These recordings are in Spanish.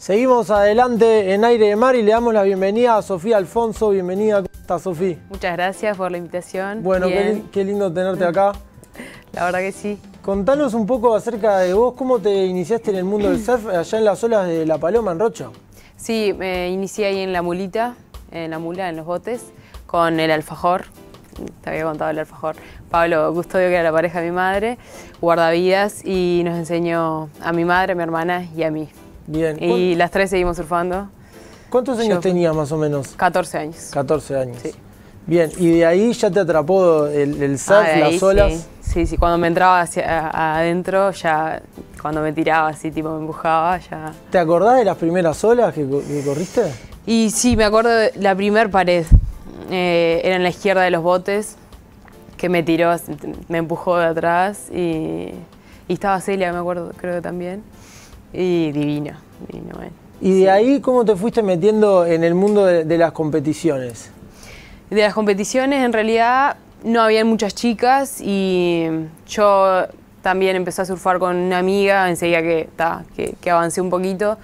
Seguimos adelante en Aire de Mar y le damos la bienvenida a Sofía Alfonso. Bienvenida, ¿cómo estás, Sofía? Muchas gracias por la invitación. Bueno, qué, lindo tenerte acá. La verdad que sí. Contanos un poco acerca de vos, cómo te iniciaste en el mundo del surf allá en las olas de La Paloma, en Rocha. Sí, me inicié ahí en la mulita, en la mula, en los botes, con el alfajor. Te había contado el alfajor. Pablo Custodio, que era la pareja de mi madre, guardavidas, y nos enseñó a mi madre, a mi hermana y a mí. Y las tres seguimos surfando. ¿Cuántos años tenías más o menos? 14 años. 14 años. Bien, y de ahí ya te atrapó el, ah, surf, las olas. Sí. sí, cuando me entraba hacia adentro, ya cuando me tiraba así, tipo me empujaba, ya. ¿Te acordás de las primeras olas que, corriste? Y sí, me acuerdo de la primera pared. Eh, era en la izquierda de los botes, que me tiró, me empujó de atrás y, y estaba Celia, me acuerdo, creo que también. Y divino, divino. ¿Y de ahí cómo te fuiste metiendo en el mundo de, las competiciones? De las competiciones, en realidad, no habían muchas chicas y yo también empecé a surfar con una amiga, enseguida que, que, avancé un poquito,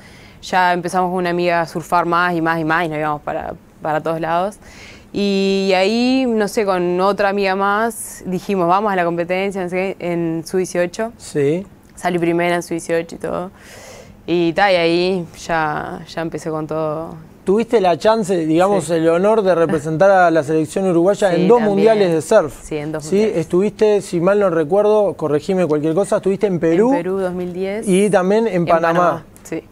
ya empezamos con una amiga a surfar más y más y más y nos íbamos para, todos lados. Y ahí, no sé, con otra amiga más dijimos, vamos a la competencia en su 18. Sí. Salí primera en su 18 y todo. Y, ta, ahí ya, ya empecé con todo. Tuviste la chance, digamos, el honor de representar a la selección uruguaya en dos mundiales de surf. Sí, en dos ¿Sí? Estuviste, si mal no recuerdo, corregime cualquier cosa, estuviste en Perú. En Perú 2010. Y también en, Panamá.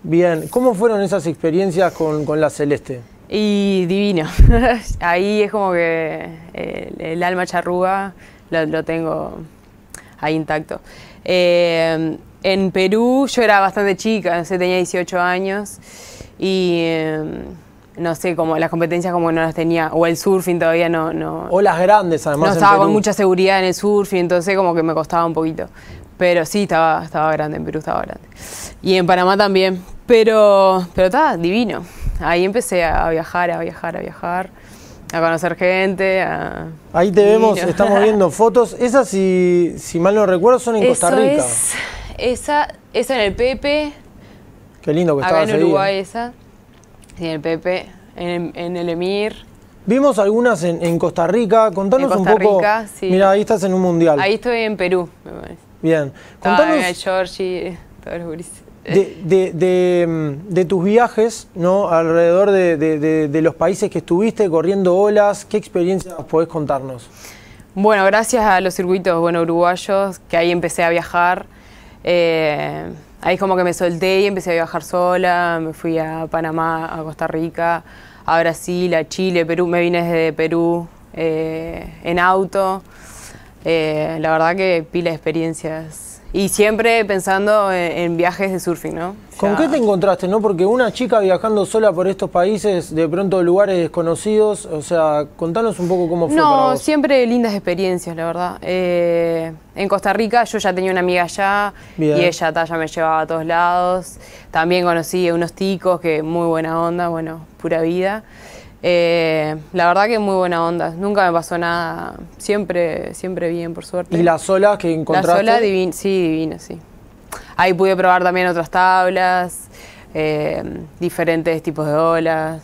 Bien, ¿cómo fueron esas experiencias con, la Celeste? Y divino. ahí es como que eh, el, alma charruga lo tengo ahí intacto. Eh, en Perú yo era bastante chica, no tenía 18 años y eh, no sé, como las competencias como no las tenía, o el surfing todavía no... no O las grandes además. No estaba con mucha seguridad en el surfing, entonces como que me costaba un poquito. Pero sí, estaba, estaba grande, en Perú estaba grande. Y en Panamá también. Pero, pero estaba divino. Ahí empecé a viajar, a viajar, a viajar. A conocer gente, a... Ahí te vemos, estamos viendo fotos. Esas, si, si mal no recuerdo, son en Costa Rica. esa, esa en el Pepe. Qué lindo que estaba en Uruguay esa. en el Pepe, en, en el Emir. Vimos algunas en, en, Costa Rica. Contanos un poco. sí. Mira, ahí estás en un mundial. Ahí estoy en Perú, me parece. Bien. Contanos. Ah, Georgie, todos de, de, tus viajes, ¿no? Alrededor de, los países que estuviste corriendo olas, ¿qué experiencias podés contarnos? Bueno, gracias a los circuitos uruguayos, que ahí empecé a viajar. Eh, ahí como que me solté y empecé a viajar sola. Me fui a Panamá, a Costa Rica, a Brasil, a Chile, Perú. Me vine desde Perú eh, en auto. Eh, la verdad que pila de experiencias y siempre pensando en, viajes de surfing, ¿no? ¿Con qué te encontraste, no? Porque una chica viajando sola por estos países, de pronto lugares desconocidos, o sea, contanos un poco cómo fue. No, para vos. siempre lindas experiencias, la verdad. Eh, en Costa Rica yo ya tenía una amiga allá y ella ya me llevaba a todos lados. También conocí a unos ticos que muy buena onda, bueno, pura vida. Eh, la verdad que muy buena onda. Nunca me pasó nada. Siempre, siempre bien, por suerte. ¿Y las olas que encontraste? Las olas sí, divinas, sí. Ahí pude probar también otras tablas, eh, diferentes tipos de olas,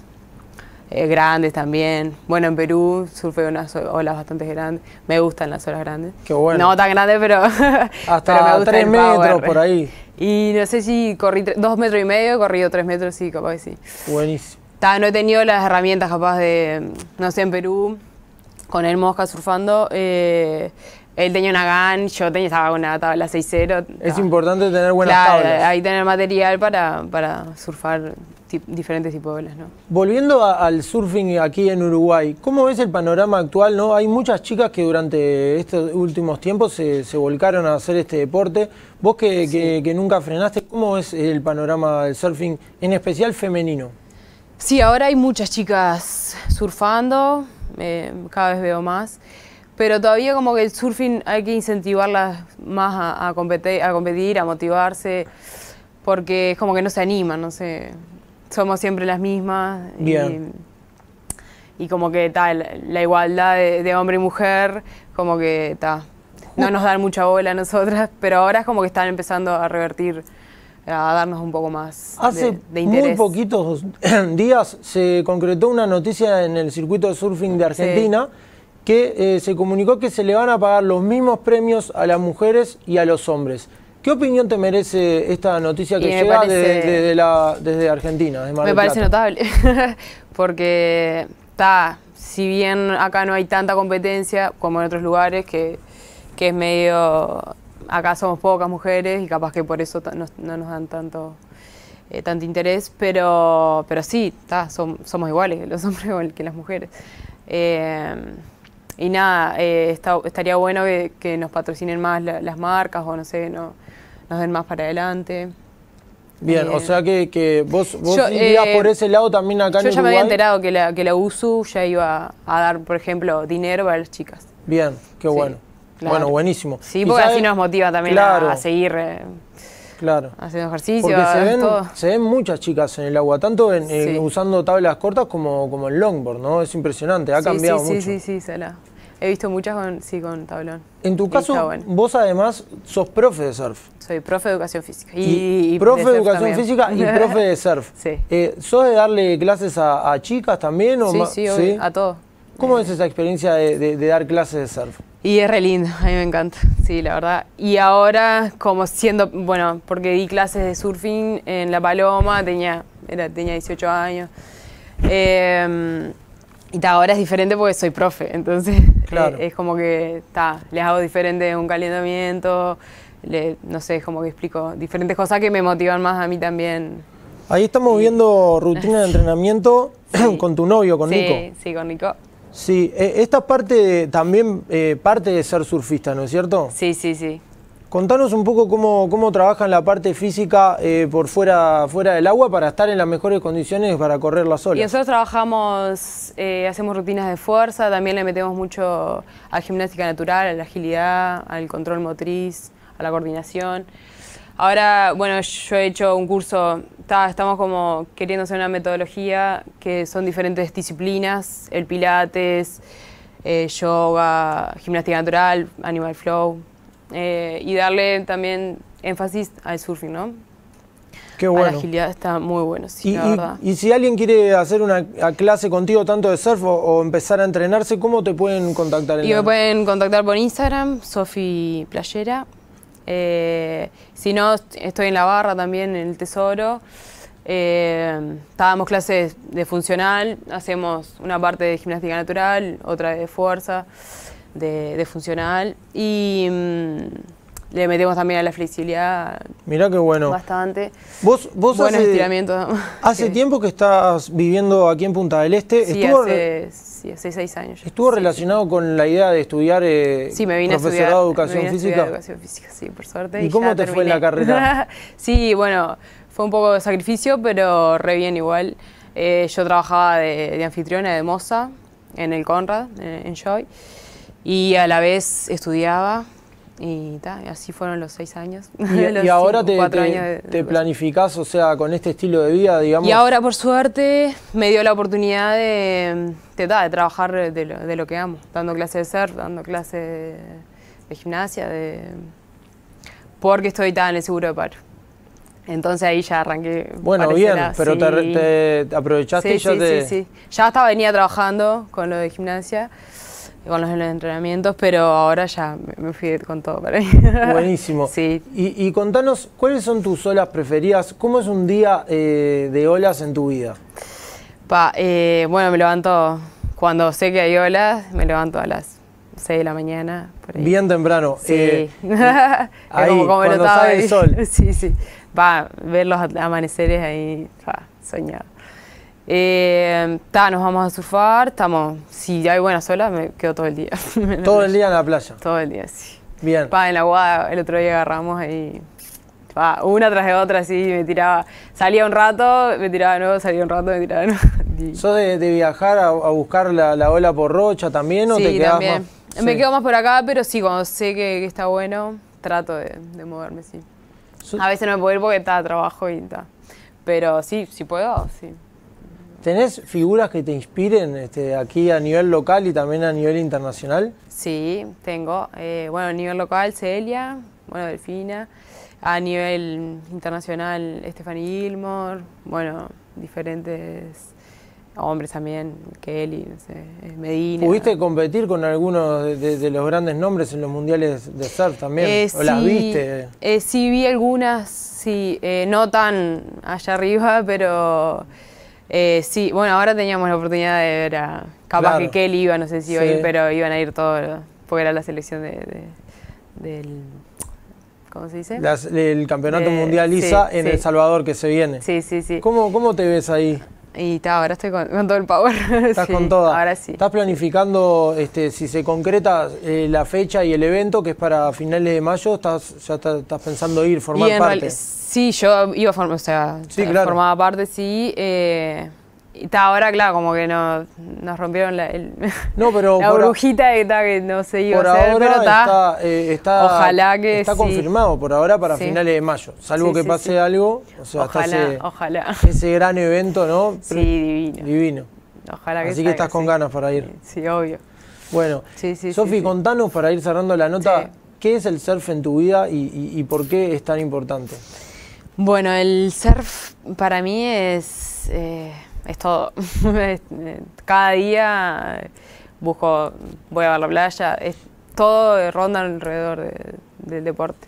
eh, grandes también. Bueno, en Perú surfeo unas olas bastante grandes. Me gustan las olas grandes. Qué bueno. No tan grandes, pero. Hasta tres metros por ahí. Y no sé si corrí dos metros y medio, corrí corrido 3 metros, sí, capaz que sí. Buenísimo no he tenido las herramientas capaz de, no sé, en Perú, con el Mosca surfando. Eh, él tenía una GAN, yo tenía, estaba con una tabla 6-0. Es importante tener buenas tablas. Ahí tener material para, surfar diferentes tipos de olas. ¿no? Volviendo al surfing aquí en Uruguay, ¿cómo ves el panorama actual? No? Hay muchas chicas que durante estos últimos tiempos se, volcaron a hacer este deporte. Vos que, que, que nunca frenaste, ¿cómo es el panorama del surfing, en especial femenino? Sí, ahora hay muchas chicas surfando, eh, cada vez veo más, pero todavía como que el surfing hay que incentivarlas más a, competir, a motivarse, porque es como que no se animan, no sé, somos siempre las mismas. Y, como que tal, la igualdad de, de hombre y mujer, como que está, no nos dan mucha bola a nosotras, pero ahora es como que están empezando a revertir a darnos un poco más Hace de, Hace muy poquitos días se concretó una noticia en el circuito de surfing de Argentina que eh, se comunicó que se le van a pagar los mismos premios a las mujeres y a los hombres. ¿Qué opinión te merece esta noticia que llega desde, la, desde, Argentina? me parece notable, porque está, si bien acá no hay tanta competencia como en otros lugares, que, que es medio acá somos pocas mujeres y capaz que por eso no, nos dan tanto, eh, tanto interés, pero, pero sí, somos iguales, los hombres que las mujeres. Eh, y nada, eh, estaría bueno que, nos patrocinen más las marcas o no sé, no, nos den más para adelante. Bien, o sea que, vos, vos por ese lado también acá en Uruguay. Yo ya me había enterado que la, que la USU ya iba a dar, por ejemplo, dinero a las chicas. Bien, qué bueno. Bueno, buenísimo. Sí, porque así nos motiva también a, seguir eh, claro. haciendo ejercicio. Porque se ven, muchas chicas en el agua, tanto eh, usando tablas cortas como, como en longboard, ¿no? Es impresionante, ha cambiado mucho. Sí, sí, sí, se la... He visto muchas con, tablón. En tu caso, vos además sos profe de surf. Soy profe de educación física. Y, profe de, educación física y profe de surf. sí. Eh, ¿Sos de darle clases a, chicas también? O sí, sí, a todos. ¿Cómo es esa experiencia de dar clases de surf? Y es re lindo, a mí me encanta, sí, la verdad. Y ahora, como siendo, bueno, porque di clases de surfing en La Paloma, tenía, tenía 18 años. Em, y ahora es diferente porque soy profe, entonces claro. Eh, es como que está les hago diferente un calentamiento, no sé, es como que explico diferentes cosas que me motivan más a mí también. Ahí estamos viendo rutina de entrenamiento con tu novio, con sí, Sí, con Nico. Sí, eh, esta parte también eh, parte de ser surfista, ¿no es cierto? Sí, sí, sí. Contanos un poco cómo, cómo trabajan la parte física eh, por fuera, fuera del agua para estar en las mejores condiciones para correr las olas. Y nosotros trabajamos, hacemos rutinas de fuerza, también le metemos mucho a gimnástica natural, a la agilidad, al control motriz, a la coordinación. Ahora, bueno, yo he hecho un curso, estamos como queriendo hacer una metodología que son diferentes disciplinas, el pilates, eh, yoga, gimnástica natural, animal flow, eh, y darle también énfasis al surfing, ¿no? Qué bueno. la agilidad está muy bueno, sí, y, Y, si alguien quiere hacer una clase contigo tanto de surf o, empezar a entrenarse, ¿cómo te pueden contactar? En y me pueden contactar por Instagram, Sofi Playera, eh, si no, estoy en la barra también, en el tesoro. estábamos eh, clases de funcional, hacemos una parte de gimnástica natural, otra de fuerza, de, funcional. Y. Mm, le metemos también a la flexibilidad. Mirá qué bueno. Bastante. Buenos hace, Hace tiempo que estás viviendo aquí en Punta del Este. Sí, hace, seis años. ¿Estuvo relacionado con la idea de estudiar eh, me vine profesorado a estudiar, de educación física? educación física, sí, por suerte. ¿Y, cómo te fue en la carrera? sí, bueno, fue un poco de sacrificio, pero re bien igual. Eh, yo trabajaba de, anfitriona de moza en el Conrad, eh, en Joy, y a la vez estudiaba y, así fueron los seis años. Y, ahora te, te, o sea, con este estilo de vida, digamos. Y ahora, por suerte, me dio la oportunidad de, trabajar de lo, de lo, que amo, dando clases de ser dando clases de, gimnasia, de... porque estoy tan en el seguro de paro. Entonces ahí ya arranqué. Bueno, bien, pero te, aprovechaste y ya sí, Sí, sí, Ya estaba venía trabajando con lo de gimnasia con los entrenamientos, pero ahora ya me fui con todo para mí. Buenísimo. Sí. Y, contanos, ¿cuáles son tus olas preferidas? ¿Cómo es un día eh, de olas en tu vida? Pa, eh, bueno, me levanto cuando sé que hay olas, me levanto a las 6 de la mañana. Bien temprano. Sí. Eh, ahí, cuando sale el sol. sí, sí. Va, ver los amaneceres ahí, pa soñado. Eh, nos vamos a surfar, estamos, si hay buenas olas, me quedo todo el día. ¿Todo el día en la playa? Todo el día, sí. Bien. Pa, en la guada el otro día agarramos ahí, una tras de otra, así, me tiraba, salía un rato, me tiraba de nuevo, salía un rato, me tiraba de nuevo. ¿Sos de, de viajar a, buscar la, ola por Rocha también o te quedas también. Me quedo más por acá, pero sí, cuando sé que, está bueno, trato de, moverme, sí. a veces no me puedo ir porque está trabajo y está. Pero sí, si puedo, sí. ¿Tenés figuras que te inspiren este, aquí a nivel local y también a nivel internacional? Sí, tengo. Eh, bueno, a nivel local, Celia, bueno, Delfina. A nivel internacional, Stephanie Gilmore, bueno, diferentes hombres también, Kelly, no sé, eh, Medina. ¿Pudiste competir con algunos de, los grandes nombres en los mundiales de surf también? sí. Eh, ¿O las viste? Eh, sí, vi algunas, sí, no tan allá arriba, pero... Eh, sí, bueno, ahora teníamos la oportunidad de ver a. Capaz que Kelly iba, no sé si iba a ir, pero iban a ir todos, porque era la selección del. ¿Cómo se dice? el campeonato mundial ISA en El Salvador que se viene. Sí, sí, sí. ¿Cómo, cómo te ves ahí? Y ahora estoy con, todo el power. Estás con toda. Ahora sí. Estás planificando, este, si se concreta eh, la fecha y el evento, que es para finales de mayo, estás, ya estás, pensando ir, formar parte. sí, yo iba a formar, o sea, sí, formaba parte, sí. Eh, y está ahora, claro, como que nos, nos rompieron la, el, no, pero la brujita que, que no se iba a hacer, pero está, eh, está, ojalá que Está confirmado por ahora para finales de mayo, salvo que pase algo. O sea, ojalá, ese, ojalá. Ese gran evento, ¿no? sí, divino. Divino. Ojalá que Así que estás con ganas para ir. Sí, obvio. Bueno, Sofi, contanos para ir cerrando la nota, ¿qué es el surf en tu vida y, por qué es tan importante? Bueno, el surf para mí es... Eh, es todo. Cada día eh, busco, voy a ver la playa, es, todo ronda alrededor del deporte.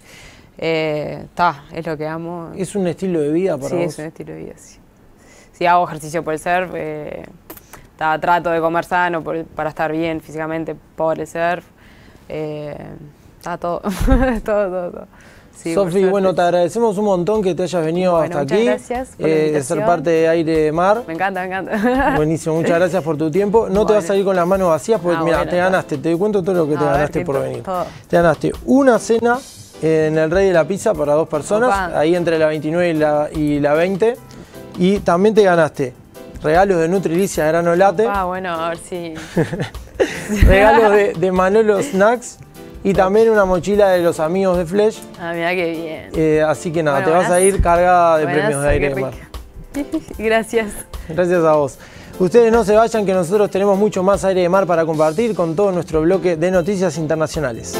Está, eh, es lo que amo. ¿Es un estilo de vida para sí, vos? es un estilo de vida, sí. hago ejercicio por el surf, eh, trato de comer sano para estar bien físicamente por el surf. Está todo, todo, todo. Sí, bueno, te agradecemos un montón que te hayas venido hasta aquí. Gracias. Eh, de ser parte de Aire de Mar. Me encanta, me encanta. Buenísimo, muchas gracias por tu tiempo. No te vas a ir con las manos vacías porque, ah, mira, te ganaste. Te cuento todo lo que te ganaste por venir. Te ganaste una cena en el Rey de la Pizza para dos personas, ahí entre la 29 y la, 20. Y también te ganaste regalos de Nutrilicia Granolate. Ah, bueno, a ver si. regalos de Manolo Snacks y también una mochila de los amigos de Flesh. Ah, mira qué bien. Eh, así que nada, te vas a ir cargada de premios de aire de mar. Gracias. Gracias a vos. Ustedes no se vayan que nosotros tenemos mucho más aire de mar para compartir con todo nuestro bloque de noticias internacionales.